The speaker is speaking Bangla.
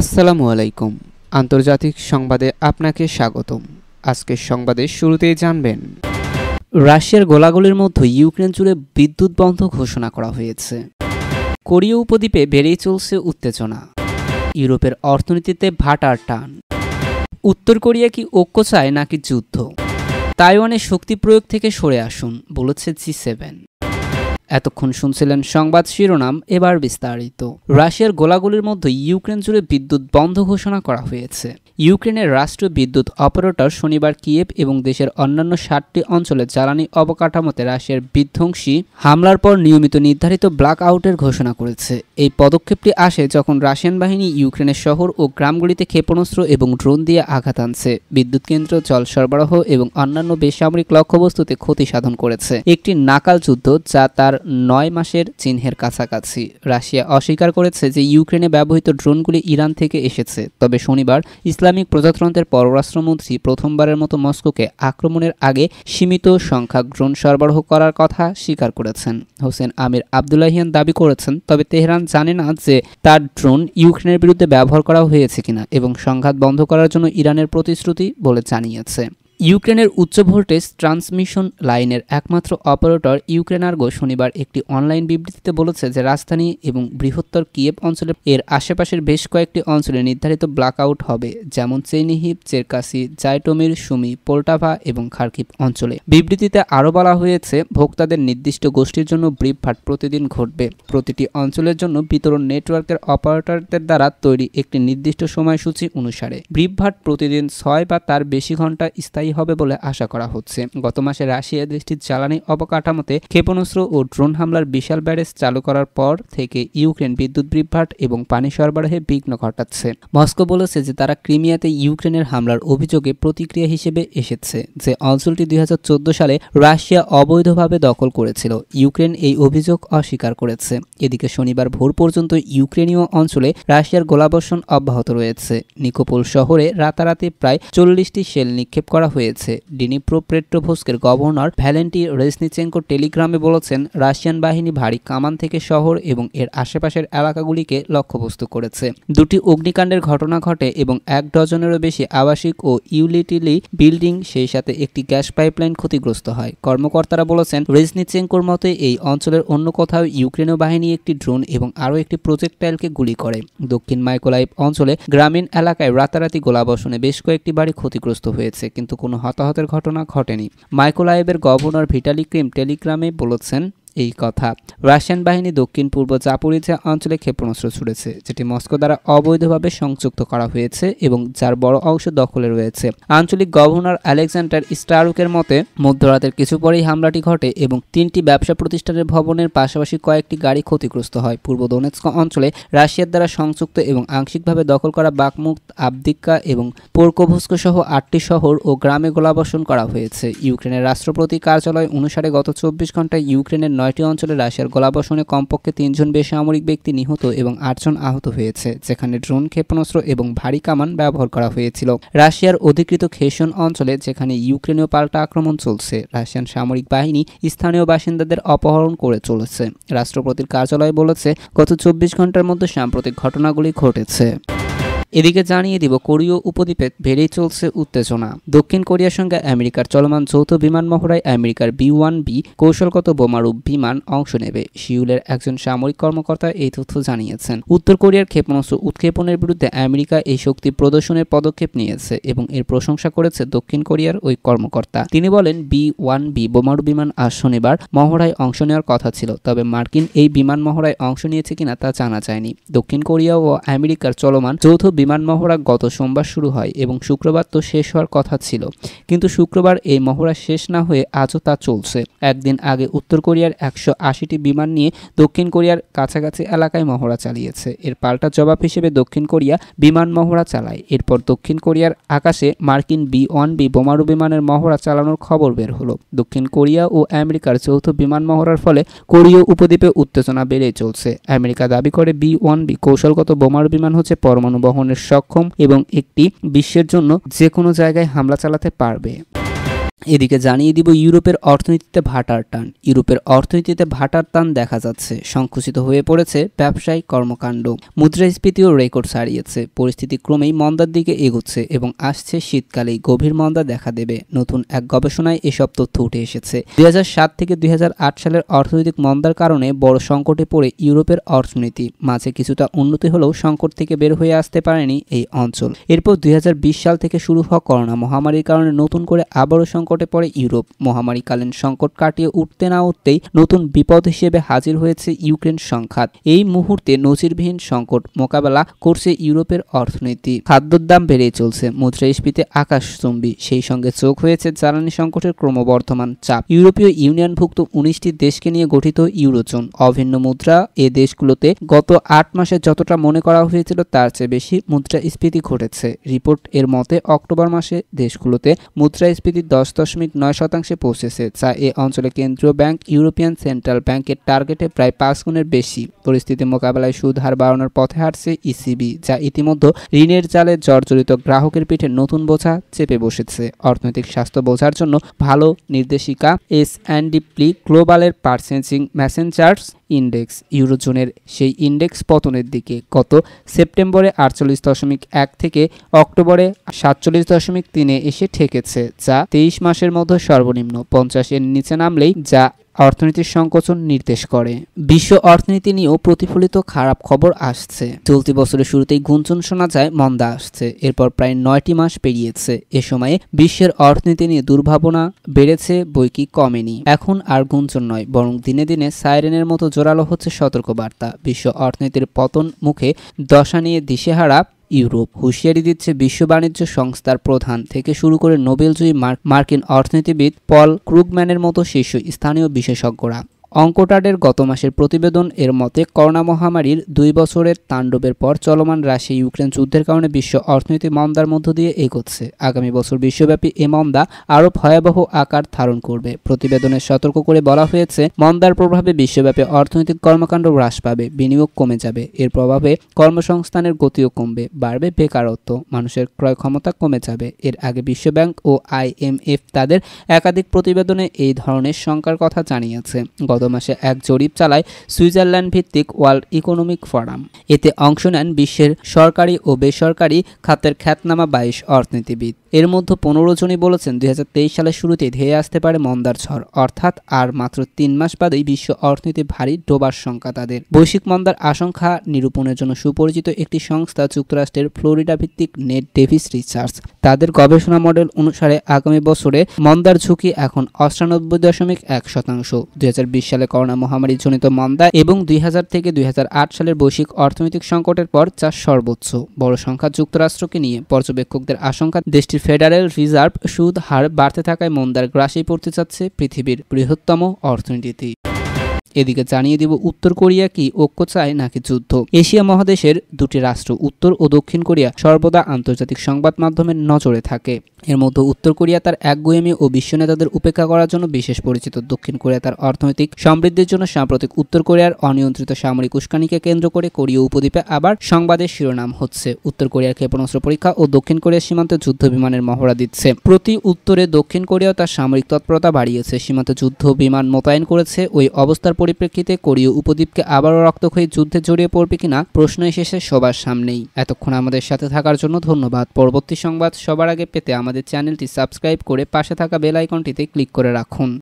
আসসালামু আলাইকুম আন্তর্জাতিক সংবাদে আপনাকে স্বাগতম আজকের সংবাদে শুরুতেই জানবেন রাশিয়ার গোলাগুলির মধ্যে ইউক্রেন জুড়ে বিদ্যুৎ বন্ধ ঘোষণা করা হয়েছে কোরীয় উপদ্বীপে বেড়েই চলছে উত্তেজনা ইউরোপের অর্থনীতিতে ভাটার টান উত্তর কোরিয়া কি ঐক্য চায় নাকি যুদ্ধ তাইওয়ানে শক্তি প্রয়োগ থেকে সরে আসুন বলেছে জি সেভেন এতক্ষণ শুনছিলেন সংবাদ শিরোনাম এবার বিস্তারিত রাশিয়ার গোলাগুলির মধ্যে ইউক্রেন জুড়ে বিদ্যুৎ বন্ধ ঘোষণা করা হয়েছে ইউক্রেনের রাষ্ট্রীয় বিদ্যুৎ অপারেটর শনিবার কিয়েভ এবং দেশের অন্যান্য ষাটটি অঞ্চলে জ্বালানি অবকাঠামোতে রাশিয়ার বিধ্বংসী হামলার পর নিয়মিত নির্ধারিত ব্ল্যাক আউটের ঘোষণা করেছে এই পদক্ষেপটি আসে যখন রাশিয়ান বাহিনী ইউক্রেনের শহর ও গ্রামগুলিতে ক্ষেপণাস্ত্র এবং ড্রোন দিয়ে আঘাত আনছে বিদ্যুৎ কেন্দ্র জল সরবরাহ এবং অন্যান্য বেসামরিক লক্ষ্যবস্তুতে ক্ষতি সাধন করেছে একটি নাকাল যুদ্ধ যা তার নয় মাসের চিহ্নের কাছাকাছি রাশিয়া অস্বীকার করেছে যে ইউক্রেনে ব্যবহৃত ড্রোনগুলি ইরান থেকে এসেছে তবে শনিবার ইসলামিক প্রজাতন্ত্রের পররাষ্ট্রমন্ত্রী প্রথমবারের মতো মস্কোকে আক্রমণের আগে সীমিত সংখ্যা ড্রোন সরবরাহ করার কথা স্বীকার করেছেন হোসেন আমির আবদুল্লাহিয়ান দাবি করেছেন তবে তেহরান জানে না যে তার ড্রোন ইউক্রেনের বিরুদ্ধে ব্যবহার করা হয়েছে কিনা এবং সংঘাত বন্ধ করার জন্য ইরানের প্রতিশ্রুতি বলে জানিয়েছে ইউক্রেনের উচ্চ ভোল্টেজ ট্রান্সমিশন লাইনের একমাত্র অপারেটর ইউক্রেনার্গো শনিবার একটি অনলাইন বিবৃতিতে বলেছে যে রাজধানী এবং বৃহত্তর কিয়েব অঞ্চলে এর আশেপাশের বেশ কয়েকটি অঞ্চলে নির্ধারিত ব্ল্যাকআউট হবে যেমন চেনিহিপ চেরকাসি জায়টোমির সুমি পোল্টাভা এবং খার্কিভ অঞ্চলে বিবৃতিতে আরও বলা হয়েছে ভোক্তাদের নির্দিষ্ট গোষ্ঠীর জন্য ব্রিফভাট প্রতিদিন ঘটবে প্রতিটি অঞ্চলের জন্য বিতরণ নেটওয়ার্কের অপারেটরদের দ্বারা তৈরি একটি নির্দিষ্ট সময়সূচি অনুসারে ব্রিফভাট প্রতিদিন ছয় বা তার বেশি ঘন্টা স্থায়ী স্থায়ী হবে বলে আশা করা হচ্ছে গত মাসে রাশিয়া দেশটির জ্বালানি অবকাঠামোতে ক্ষেপণাস্ত্র ও ড্রোন হামলার বিশাল ব্যারেজ চালু করার পর থেকে ইউক্রেন বিদ্যুৎ বিভ্রাট এবং পানি সরবরাহে বিঘ্ন ঘটাচ্ছে মস্কো বলেছে যে তারা ক্রিমিয়াতে ইউক্রেনের হামলার অভিযোগে প্রতিক্রিয়া হিসেবে এসেছে যে অঞ্চলটি দুই সালে রাশিয়া অবৈধভাবে দখল করেছিল ইউক্রেন এই অভিযোগ অস্বীকার করেছে এদিকে শনিবার ভোর পর্যন্ত ইউক্রেনীয় অঞ্চলে রাশিয়ার গোলাবর্ষণ অব্যাহত রয়েছে নিকোপোল শহরে রাতারাতি প্রায় চল্লিশটি শেল নিক্ষেপ করা হয়েছে হয়েছে ডিনিপ্রো পেট্রোভস্কের গভর্নর ভ্যালেন্টি রেসনিচেঙ্কো টেলিগ্রামে বলেছেন রাশিয়ান বাহিনী ভারী কামান থেকে শহর এবং এর আশেপাশের এলাকাগুলিকে লক্ষ্যবস্তু করেছে দুটি অগ্নিকাণ্ডের ঘটনা ঘটে এবং এক ডজনেরও বেশি আবাসিক ও ইউলিটিলি বিল্ডিং সেই সাথে একটি গ্যাস পাইপলাইন ক্ষতিগ্রস্ত হয় কর্মকর্তারা বলেছেন রেজনিচেঙ্কোর মতে এই অঞ্চলের অন্য কোথাও ইউক্রেনীয় বাহিনী একটি ড্রোন এবং আরও একটি প্রজেক্টাইলকে গুলি করে দক্ষিণ মাইকোলাইভ অঞ্চলে গ্রামীণ এলাকায় রাতারাতি গোলাবর্ষণে বেশ কয়েকটি বাড়ি ক্ষতিগ্রস্ত হয়েছে কিন্তু কোনো হতাহতের ঘটনা ঘটেনি মাইকোলাইভের গভর্নর ভিটালি ক্রিম টেলিগ্রামে বলেছেন এই কথা রাশিয়ান বাহিনী দক্ষিণ পূর্ব জাপুরিজা অঞ্চলে ক্ষেপণাস্ত্র ছুড়েছে যেটি মস্কো দ্বারা অবৈধভাবে সংযুক্ত করা হয়েছে এবং যার বড় অংশ দখলে রয়েছে আঞ্চলিক গভর্নর আলেকজান্ডার স্টারুকের মতে মধ্যরাতের কিছু পরেই হামলাটি ঘটে এবং তিনটি ব্যবসা প্রতিষ্ঠানের ভবনের পাশাপাশি কয়েকটি গাড়ি ক্ষতিগ্রস্ত হয় পূর্ব দোনেৎস্ক অঞ্চলে রাশিয়ার দ্বারা সংযুক্ত এবং আংশিকভাবে দখল করা বাকমুক্ত আবদিক্কা এবং পোরকোভস্ক সহ আটটি শহর ও গ্রামে গোলাবর্ষণ করা হয়েছে ইউক্রেনের রাষ্ট্রপতি কার্যালয় অনুসারে গত চব্বিশ ঘন্টায় ইউক্রেনের নয় নয়টি অঞ্চলে রাশিয়ার গোলাবর্ষণে কমপক্ষে তিনজন বেসামরিক ব্যক্তি নিহত এবং আটজন আহত হয়েছে যেখানে ড্রোন ক্ষেপণাস্ত্র এবং ভারী কামান ব্যবহার করা হয়েছিল রাশিয়ার অধিকৃত খেসন অঞ্চলে যেখানে ইউক্রেনীয় পাল্টা আক্রমণ চলছে রাশিয়ান সামরিক বাহিনী স্থানীয় বাসিন্দাদের অপহরণ করে চলেছে রাষ্ট্রপতির কার্যালয় বলেছে গত চব্বিশ ঘন্টার মধ্যে সাম্প্রতিক ঘটনাগুলি ঘটেছে এদিকে জানিয়ে দিব কোরীয় উপদ্বীপে বেড়েই চলছে উত্তেজনা দক্ষিণ কোরিয়ার সঙ্গে আমেরিকার চলমান যৌথ বিমান মহড়ায় আমেরিকার বি ওয়ান বি কৌশলগত বোমারু বিমান অংশ নেবে সিউলের একজন সামরিক কর্মকর্তা এই তথ্য জানিয়েছেন উত্তর কোরিয়ার ক্ষেপণাস্ত্র উৎক্ষেপণের বিরুদ্ধে আমেরিকা এই শক্তি প্রদর্শনের পদক্ষেপ নিয়েছে এবং এর প্রশংসা করেছে দক্ষিণ কোরিয়ার ওই কর্মকর্তা তিনি বলেন বি ওয়ান বি বোমারু বিমান আজ শনিবার মহড়ায় অংশ নেওয়ার কথা ছিল তবে মার্কিন এই বিমান মহড়ায় অংশ নিয়েছে কিনা তা জানা যায়নি দক্ষিণ কোরিয়া ও আমেরিকার চলমান যৌথ বিমান মহড়া গত সোমবার শুরু হয় এবং শুক্রবার তো শেষ হওয়ার কথা ছিল কিন্তু শুক্রবার এই মহড়া শেষ না হয়ে আজও তা চলছে একদিন আগে উত্তর কোরিয়ার একশো আশিটি বিমান নিয়ে দক্ষিণ কোরিয়ার কাছাকাছি এলাকায় মহড়া চালিয়েছে এর পাল্টা জবাব হিসেবে দক্ষিণ কোরিয়া বিমান মহড়া চালায় এরপর দক্ষিণ কোরিয়ার আকাশে মার্কিন বি ওয়ান বি বোমারু বিমানের মহড়া চালানোর খবর বের হলো দক্ষিণ কোরিয়া ও আমেরিকার যৌথ বিমান মহড়ার ফলে কোরীয় উপদ্বীপে উত্তেজনা বেড়ে চলছে আমেরিকা দাবি করে বি ওয়ান বি কৌশলগত বোমারু বিমান হচ্ছে পরমাণু বহন অনেক সক্ষম এবং একটি বিশ্বের জন্য যে কোনো জায়গায় হামলা চালাতে পারবে এদিকে জানিয়ে দিব ইউরোপের অর্থনীতিতে ভাটার টান ইউরোপের অর্থনীতিতে ভাটার টান দেখা যাচ্ছে সংকুচিত হয়ে পড়েছে ব্যবসায়িক কর্মকাণ্ড মুদ্রাস্ফীতিও রেকর্ড ছাড়িয়েছে পরিস্থিতি ক্রমেই মন্দার দিকে এগোচ্ছে এবং আসছে শীতকালে গভীর মন্দা দেখা দেবে নতুন এক গবেষণায় এসব তথ্য উঠে এসেছে দুই থেকে দুই সালের অর্থনৈতিক মন্দার কারণে বড় সংকটে পড়ে ইউরোপের অর্থনীতি মাঝে কিছুটা উন্নতি হলেও সংকট থেকে বের হয়ে আসতে পারেনি এই অঞ্চল এরপর দুই সাল থেকে শুরু হওয়া করোনা মহামারীর কারণে নতুন করে আবারও সংকট সংকটে পড়ে ইউরোপ মহামারীকালীন সংকট কাটিয়ে উঠতে না উঠতেই নতুন বিপদ হিসেবে হাজির হয়েছে ইউক্রেন সংঘাত এই মুহূর্তে নজিরবিহীন সংকট মোকাবেলা করছে ইউরোপের অর্থনীতি খাদ্যর দাম বেড়ে চলছে মুদ্রাস্ফীতি আকাশচুম্বী সেই সঙ্গে চোখ হয়েছে জ্বালানি সংকটের ক্রমবর্ধমান চাপ ইউরোপীয় ইউনিয়নভুক্ত উনিশটি দেশকে নিয়ে গঠিত ইউরোজোন অভিন্ন মুদ্রা এ দেশগুলোতে গত আট মাসে যতটা মনে করা হয়েছিল তার চেয়ে বেশি মুদ্রাস্ফীতি ঘটেছে রিপোর্ট এর মতে অক্টোবর মাসে দেশগুলোতে মুদ্রাস্ফীতি দশ দশমিক নয় শতাংশে পৌঁছেছে যা এ অঞ্চলে কেন্দ্রীয় ব্যাংক ইউরোপিয়ান সেন্ট্রাল ব্যাংকের টার্গেটে প্রায় পাঁচ গুণের বেশি পরিস্থিতি মোকাবেলায় সুদ হার বাড়ানোর পথে হাঁটছে ইসিবি যা ইতিমধ্যে ঋণের জালে জর্জরিত গ্রাহকের পিঠে নতুন বোঝা চেপে বসেছে অর্থনৈতিক স্বাস্থ্য বোঝার জন্য ভালো নির্দেশিকা এস অ্যান্ড ডিপ্লি গ্লোবালের পার্সেন্সিং মেসেঞ্জার্স ইন্ডেক্স ইউরোজোনের সেই ইন্ডেক্স পতনের দিকে গত সেপ্টেম্বরে আটচল্লিশ দশমিক এক থেকে অক্টোবরে সাতচল্লিশ দশমিক তিনে এসে ঠেকেছে যা তেইশ মাসের মধ্যে সর্বনিম্ন পঞ্চাশের নিচে নামলেই যা অর্থনীতির সংকোচন নির্দেশ করে বিশ্ব অর্থনীতি নিয়েও প্রতিফলিত খারাপ খবর আসছে চলতি বছরের শুরুতেই গুঞ্জন শোনা যায় মন্দা আসছে এরপর প্রায় নয়টি মাস পেরিয়েছে এ সময়ে বিশ্বের অর্থনীতি নিয়ে দুর্ভাবনা বেড়েছে বই কি কমেনি এখন আর গুঞ্জন নয় বরং দিনে দিনে সাইরেনের মতো জোরালো হচ্ছে সতর্কবার্তা বিশ্ব অর্থনীতির পতন মুখে দশা নিয়ে দিশেহারা ইউরোপ হুঁশিয়ারি দিচ্ছে বিশ্ব বাণিজ্য সংস্থার প্রধান থেকে শুরু করে নোবেলজয়ী মার্কিন অর্থনীতিবিদ পল ক্রুগম্যানের মতো শীর্ষ স্থানীয় বিশেষজ্ঞরা অঙ্কটাডের গত মাসের প্রতিবেদন এর মতে করোনা মহামারীর দুই বছরের তাণ্ডবের পর চলমান রাশিয়া ইউক্রেন যুদ্ধের কারণে বিশ্ব অর্থনীতি মন্দার মধ্য দিয়ে এগোচ্ছে আগামী বছর বিশ্বব্যাপী এ মন্দা আরও ভয়াবহ আকার ধারণ করবে প্রতিবেদনে সতর্ক করে বলা হয়েছে মন্দার প্রভাবে বিশ্বব্যাপী অর্থনৈতিক কর্মকাণ্ড হ্রাস পাবে বিনিয়োগ কমে যাবে এর প্রভাবে কর্মসংস্থানের গতিও কমবে বাড়বে বেকারত্ব মানুষের ক্রয় ক্ষমতা কমে যাবে এর আগে বিশ্বব্যাংক ও আইএমএফ তাদের একাধিক প্রতিবেদনে এই ধরনের শঙ্কার কথা জানিয়েছে গত মাসে এক জরিপ চালায় সুইজারল্যান্ড ভিত্তিক ওয়ার্ল্ড ইকোনমিক ফোরাম এতে অংশ নেন বিশ্বের সরকারি ও বেসরকারি খাতের খ্যাতনামা বাইশ অর্থনীতিবিদ এর মধ্যে পনেরো জনই বলেছেন দুই সালের শুরুতে ধেয়ে আসতে পারে মন্দার ঝড় অর্থাৎ আর মাত্র তিন মাস বাদেই বিশ্ব অর্থনীতি ভারী ডোবার সংখ্যা তাদের বৈশ্বিক মন্দার আশঙ্কা নিরূপণের জন্য সুপরিচিত একটি সংস্থা যুক্তরাষ্ট্রের ফ্লোরিডা ভিত্তিক নেট ডেভিস রিসার্চ তাদের গবেষণা মডেল অনুসারে আগামী বছরে মন্দার ঝুঁকি এখন অষ্টানব্বই দশমিক এক শতাংশ দুই সালে করোনা মহামারী জনিত মন্দা এবং দুই থেকে দুই সালের বৈশ্বিক অর্থনৈতিক সংকটের পর যা সর্বোচ্চ বড় সংখ্যা যুক্তরাষ্ট্রকে নিয়ে পর্যবেক্ষকদের আশঙ্কা দেশটির ফেডারেল রিজার্ভ সুদ হার বাড়তে থাকায় মন্দার গ্রাসেই পড়তে চাচ্ছে পৃথিবীর বৃহত্তম অর্থনীতি এদিকে জানিয়ে দিব উত্তর কোরিয়া কি ঐক্য চায় নাকি যুদ্ধ এশিয়া মহাদেশের দুটি রাষ্ট্র উত্তর ও দক্ষিণ কোরিয়া সর্বদা আন্তর্জাতিক সংবাদ মাধ্যমের নজরে থাকে এর মধ্যে উত্তর কোরিয়া তার একগুয়েমি ও বিশ্ব নেতাদের উপেক্ষা করার জন্য বিশেষ পরিচিত দক্ষিণ কোরিয়া তার অর্থনৈতিক সমৃদ্ধির জন্য সাম্প্রতিক উত্তর কোরিয়ার অনিয়ন্ত্রিত সামরিক উস্কানিকে কেন্দ্র করে কোরীয় উপদ্বীপে আবার সংবাদের শিরোনাম হচ্ছে উত্তর কোরিয়ার ক্ষেপণাস্ত্র পরীক্ষা ও দক্ষিণ কোরিয়ার সীমান্তে যুদ্ধ বিমানের মহড়া দিচ্ছে প্রতি উত্তরে দক্ষিণ কোরিয়াও তার সামরিক তৎপরতা বাড়িয়েছে সীমান্তে যুদ্ধ বিমান মোতায়েন করেছে ওই অবস্থার পরিপ্রেক্ষিতে কোরীয় উপদ্বীপকে আবারও রক্তক্ষয়ী যুদ্ধে জড়িয়ে পড়বে কিনা প্রশ্ন এসেছে সবার সামনেই এতক্ষণ আমাদের সাথে থাকার জন্য ধন্যবাদ পরবর্তী সংবাদ সবার আগে পেতে আমাদের চ্যানেলটি সাবস্ক্রাইব করে পাশে থাকা বেল আইকনটিতে ক্লিক করে রাখুন